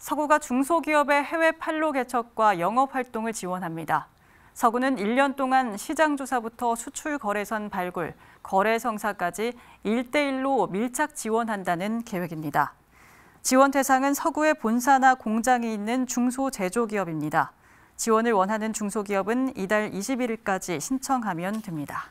서구가 중소기업의 해외 판로 개척과 영업 활동을 지원합니다. 서구는 1년 동안 시장 조사부터 수출 거래선 발굴, 거래 성사까지 1대1로 밀착 지원한다는 계획입니다. 지원 대상은 서구의 본사나 공장이 있는 중소제조기업입니다. 지원을 원하는 중소기업은 이달 21일까지 신청하면 됩니다.